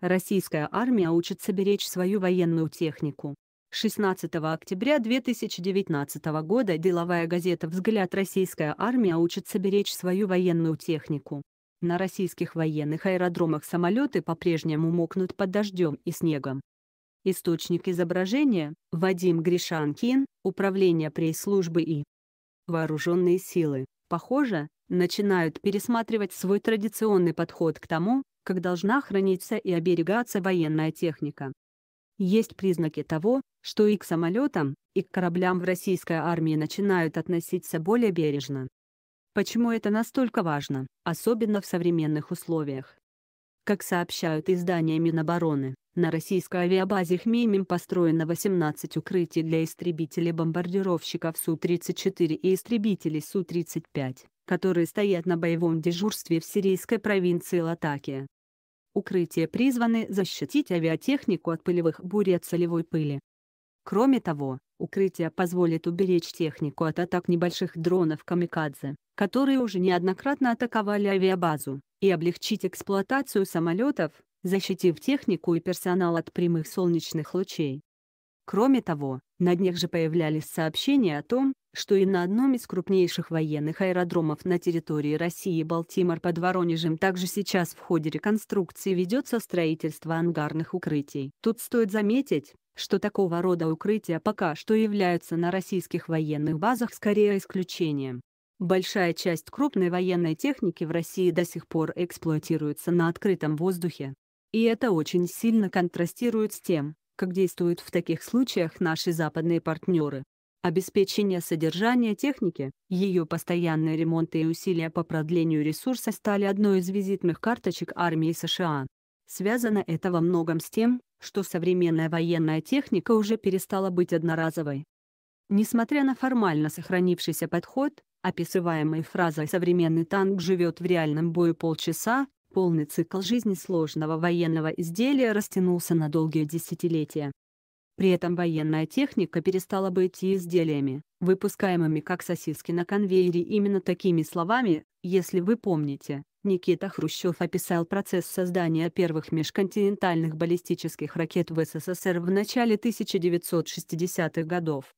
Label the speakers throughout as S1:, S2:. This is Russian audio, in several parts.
S1: Российская армия учится беречь свою военную технику. 16 октября 2019 года деловая газета «Взгляд. Российская армия учится беречь свою военную технику». На российских военных аэродромах самолеты по-прежнему мокнут под дождем и снегом. Источник изображения – Вадим Гришанкин, Управление пресс-службы и Вооруженные силы, похоже, начинают пересматривать свой традиционный подход к тому, как должна храниться и оберегаться военная техника. Есть признаки того, что и к самолетам, и к кораблям в российской армии начинают относиться более бережно. Почему это настолько важно, особенно в современных условиях? Как сообщают издания Минобороны, на российской авиабазе Хмеймим построено 18 укрытий для истребителей-бомбардировщиков Су-34 и истребителей Су-35, которые стоят на боевом дежурстве в сирийской провинции Латакия. Укрытия призваны защитить авиатехнику от пылевых бурь и от солевой пыли. Кроме того, укрытие позволит уберечь технику от атак небольших дронов «Камикадзе», которые уже неоднократно атаковали авиабазу, и облегчить эксплуатацию самолетов, защитив технику и персонал от прямых солнечных лучей. Кроме того, на днях же появлялись сообщения о том, что и на одном из крупнейших военных аэродромов на территории России Балтимор под Воронежем также сейчас в ходе реконструкции ведется строительство ангарных укрытий. Тут стоит заметить, что такого рода укрытия пока что являются на российских военных базах скорее исключением. Большая часть крупной военной техники в России до сих пор эксплуатируется на открытом воздухе. И это очень сильно контрастирует с тем, как действуют в таких случаях наши западные партнеры обеспечения содержания техники, ее постоянные ремонты и усилия по продлению ресурса стали одной из визитных карточек армии США. Связано это во многом с тем, что современная военная техника уже перестала быть одноразовой. Несмотря на формально сохранившийся подход, описываемый фразой «современный танк живет в реальном бою полчаса», полный цикл жизни сложного военного изделия растянулся на долгие десятилетия. При этом военная техника перестала быть изделиями, выпускаемыми как сосиски на конвейере именно такими словами, если вы помните. Никита Хрущев описал процесс создания первых межконтинентальных баллистических ракет в СССР в начале 1960-х годов.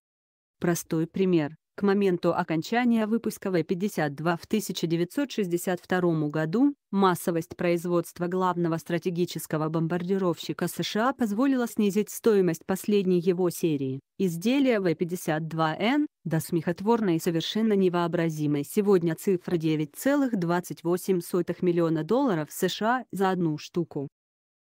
S1: Простой пример. К моменту окончания выпуска В-52 в 1962 году массовость производства главного стратегического бомбардировщика США позволила снизить стоимость последней его серии. Изделия В-52Н до смехотворной и совершенно невообразимой сегодня цифры 9,28 миллиона долларов США за одну штуку.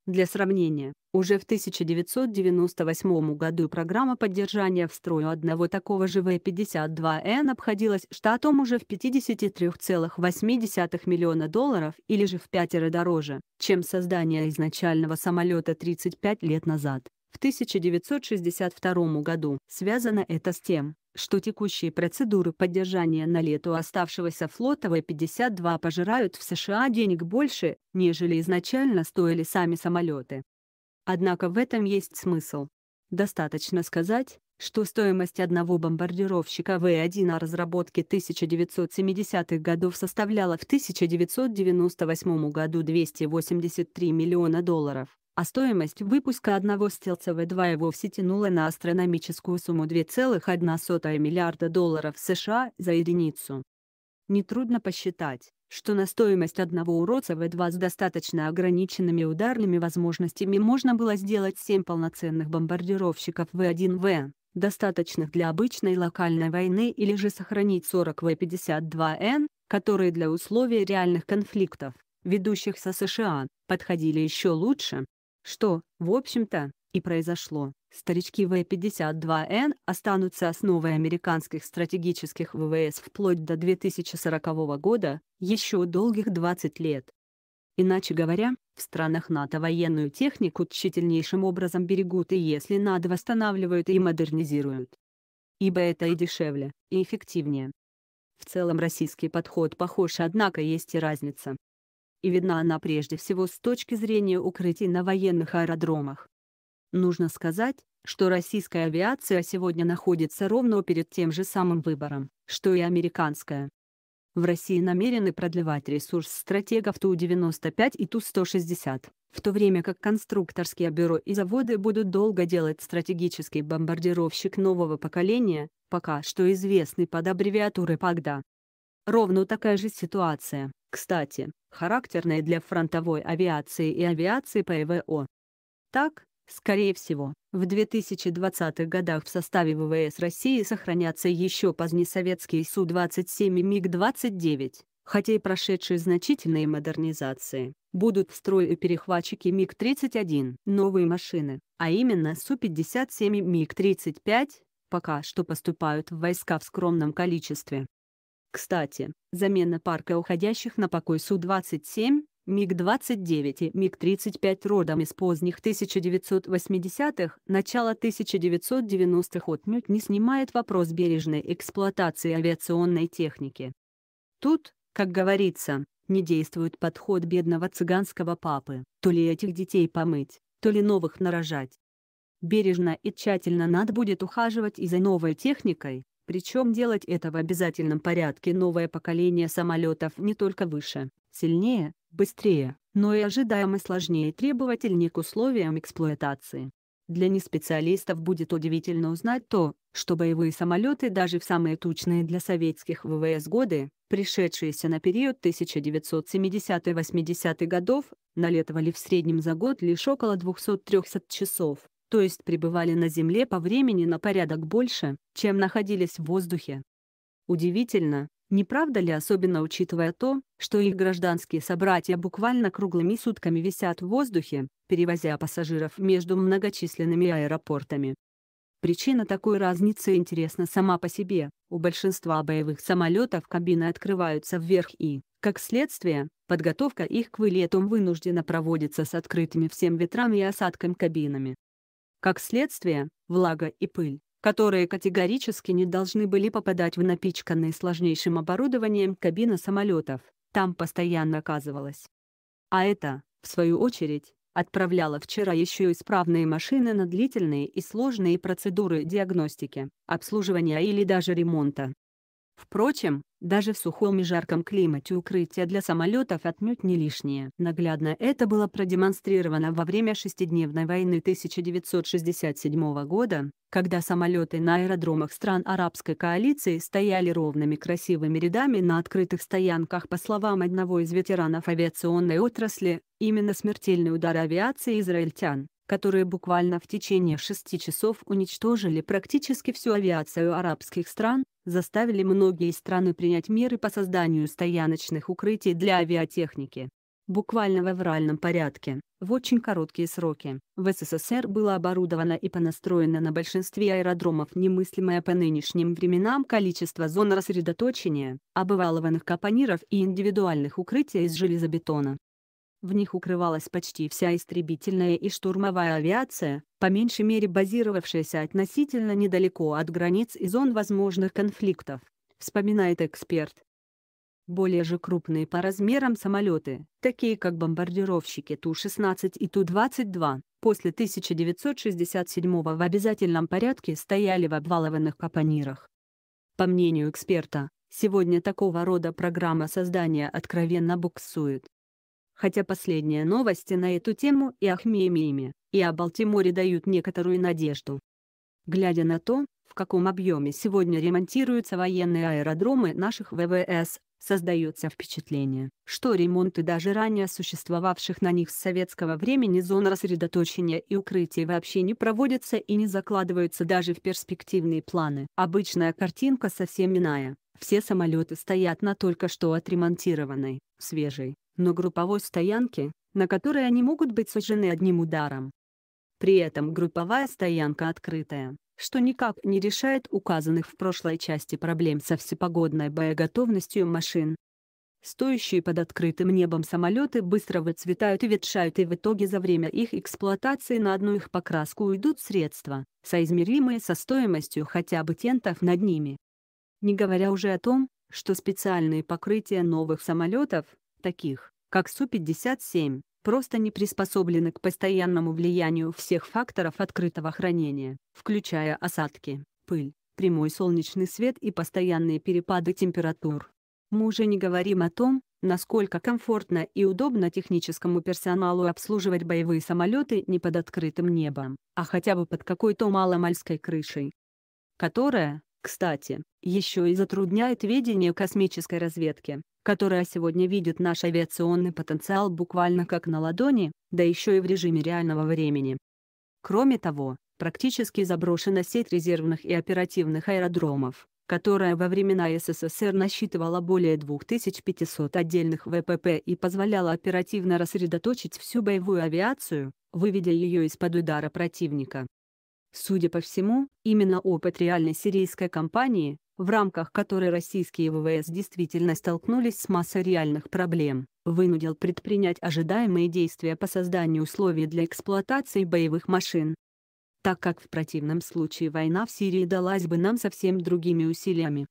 S1: Для сравнения, уже в 1998 году программа поддержания в строю одного такого же В-52Н обходилась штатом уже в 53,8 миллиона долларов или же в пятеро дороже, чем создание изначального самолета 35 лет назад в 1962 году. Связано это с тем, что текущие процедуры поддержания на лету оставшегося флота В-52 пожирают в США денег больше, нежели изначально стоили сами самолеты. Однако в этом есть смысл. Достаточно сказать, что стоимость одного бомбардировщика В-1 на разработке 1970-х годов составляла в 1998 году 283 миллиона долларов а стоимость выпуска одного Stealth-V2 и вовсе тянула на астрономическую сумму 2,1 миллиарда долларов США за единицу. Нетрудно посчитать, что на стоимость одного уродца V2 с достаточно ограниченными ударными возможностями можно было сделать 7 полноценных бомбардировщиков В1В, достаточных для обычной локальной войны или же сохранить 40 В-52Н, которые для условий реальных конфликтов, ведущих со США, подходили еще лучше. Что, в общем-то, и произошло. Старички В-52Н останутся основой американских стратегических ВВС вплоть до 2040 года, еще долгих 20 лет. Иначе говоря, в странах НАТО военную технику тщательнейшим образом берегут и если надо восстанавливают и модернизируют. Ибо это и дешевле, и эффективнее. В целом российский подход похож, однако есть и разница и видна она прежде всего с точки зрения укрытий на военных аэродромах. Нужно сказать, что российская авиация сегодня находится ровно перед тем же самым выбором, что и американская. В России намерены продлевать ресурс стратегов Ту-95 и Ту-160, в то время как конструкторские бюро и заводы будут долго делать стратегический бомбардировщик нового поколения, пока что известный под аббревиатурой ПАГДА. Ровно такая же ситуация, кстати, характерные для фронтовой авиации и авиации ПВО. Так, скорее всего, в 2020-х годах в составе ВВС России сохранятся еще позднесоветские Су-27 и МиГ-29, хотя и прошедшие значительные модернизации. Будут в строю перехватчики МиГ-31, новые машины, а именно Су-57 и МиГ-35, пока что поступают в войска в скромном количестве. Кстати, замена парка уходящих на покой Су-27, МиГ-29 и МиГ-35 родом из поздних 1980-х, начала 1990-х отнюдь не снимает вопрос бережной эксплуатации авиационной техники. Тут, как говорится, не действует подход бедного цыганского папы, то ли этих детей помыть, то ли новых нарожать. Бережно и тщательно надо будет ухаживать и за новой техникой, причем делать это в обязательном порядке новое поколение самолетов не только выше, сильнее, быстрее, но и ожидаемо сложнее и требовательнее к условиям эксплуатации. Для неспециалистов будет удивительно узнать то, что боевые самолеты даже в самые тучные для советских ВВС годы, пришедшиеся на период 1970-80-х годов, налетывали в среднем за год лишь около 200-300 часов то есть пребывали на Земле по времени на порядок больше, чем находились в воздухе. Удивительно, не правда ли особенно учитывая то, что их гражданские собратья буквально круглыми сутками висят в воздухе, перевозя пассажиров между многочисленными аэропортами. Причина такой разницы интересна сама по себе, у большинства боевых самолетов кабины открываются вверх и, как следствие, подготовка их к вылету вынуждена проводиться с открытыми всем ветрам и осадком кабинами. Как следствие, влага и пыль, которые категорически не должны были попадать в напичканные сложнейшим оборудованием кабина самолетов, там постоянно оказывалось. А это, в свою очередь, отправляло вчера еще исправные машины на длительные и сложные процедуры диагностики, обслуживания или даже ремонта. Впрочем, даже в сухом и жарком климате укрытия для самолетов отнюдь не лишнее. Наглядно это было продемонстрировано во время шестидневной войны 1967 года, когда самолеты на аэродромах стран арабской коалиции стояли ровными красивыми рядами на открытых стоянках. По словам одного из ветеранов авиационной отрасли, именно смертельный удар авиации израильтян которые буквально в течение шести часов уничтожили практически всю авиацию арабских стран, заставили многие страны принять меры по созданию стояночных укрытий для авиатехники. Буквально в авральном порядке, в очень короткие сроки, в СССР было оборудовано и понастроено на большинстве аэродромов немыслимое по нынешним временам количество зон рассредоточения, обывалованных капониров и индивидуальных укрытий из железобетона. В них укрывалась почти вся истребительная и штурмовая авиация, по меньшей мере базировавшаяся относительно недалеко от границ и зон возможных конфликтов, вспоминает эксперт. Более же крупные по размерам самолеты, такие как бомбардировщики Ту-16 и Ту-22, после 1967 в обязательном порядке стояли в обвалованных капонирах. По мнению эксперта, сегодня такого рода программа создания откровенно буксует хотя последние новости на эту тему и о Хмеймиме, и о Балтиморе дают некоторую надежду. Глядя на то, в каком объеме сегодня ремонтируются военные аэродромы наших ВВС, создается впечатление, что ремонты даже ранее существовавших на них с советского времени зон рассредоточения и укрытий вообще не проводятся и не закладываются даже в перспективные планы. Обычная картинка совсем иная. Все самолеты стоят на только что отремонтированной, свежей, но групповой стоянки, на которой они могут быть сожжены одним ударом. При этом групповая стоянка открытая, что никак не решает указанных в прошлой части проблем со всепогодной боеготовностью машин. Стоящие под открытым небом самолеты быстро выцветают и ветшают и в итоге за время их эксплуатации на одну их покраску уйдут средства, соизмеримые со стоимостью хотя бы тентов над ними. Не говоря уже о том, что специальные покрытия новых самолетов, таких, как Су-57, просто не приспособлены к постоянному влиянию всех факторов открытого хранения, включая осадки, пыль, прямой солнечный свет и постоянные перепады температур. Мы уже не говорим о том, насколько комфортно и удобно техническому персоналу обслуживать боевые самолеты не под открытым небом, а хотя бы под какой-то маломальской крышей, которая, кстати, еще и затрудняет ведение космической разведки, которая сегодня видит наш авиационный потенциал буквально как на ладони, да еще и в режиме реального времени. Кроме того, практически заброшена сеть резервных и оперативных аэродромов, которая во времена СССР насчитывала более 2500 отдельных ВПП и позволяла оперативно рассредоточить всю боевую авиацию, выведя ее из-под удара противника. Судя по всему, именно опыт реальной сирийской кампании, в рамках которой российские ВВС действительно столкнулись с массой реальных проблем, вынудил предпринять ожидаемые действия по созданию условий для эксплуатации боевых машин. Так как в противном случае война в Сирии далась бы нам совсем другими усилиями.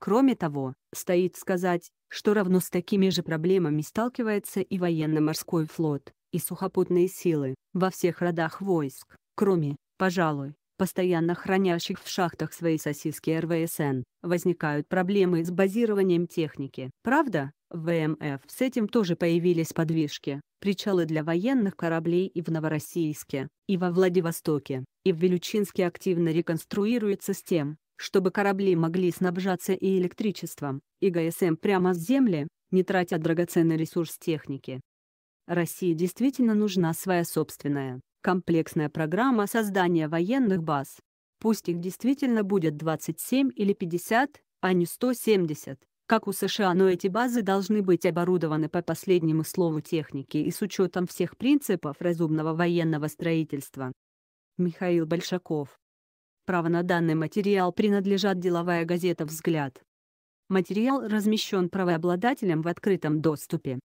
S1: Кроме того, стоит сказать, что равно с такими же проблемами сталкивается и военно-морской флот, и сухопутные силы, во всех родах войск, кроме, Пожалуй, постоянно хранящих в шахтах свои сосиски РВСН, возникают проблемы с базированием техники. Правда, в ВМФ с этим тоже появились подвижки, причалы для военных кораблей и в Новороссийске, и во Владивостоке, и в Вилючинске активно реконструируется с тем, чтобы корабли могли снабжаться и электричеством, и ГСМ прямо с земли, не тратя драгоценный ресурс техники. России действительно нужна своя собственная, комплексная программа создания военных баз. Пусть их действительно будет 27 или 50, а не 170, как у США, но эти базы должны быть оборудованы по последнему слову техники и с учетом всех принципов разумного военного строительства. Михаил Большаков. Право на данный материал принадлежат деловая газета «Взгляд». Материал размещен правообладателем в открытом доступе.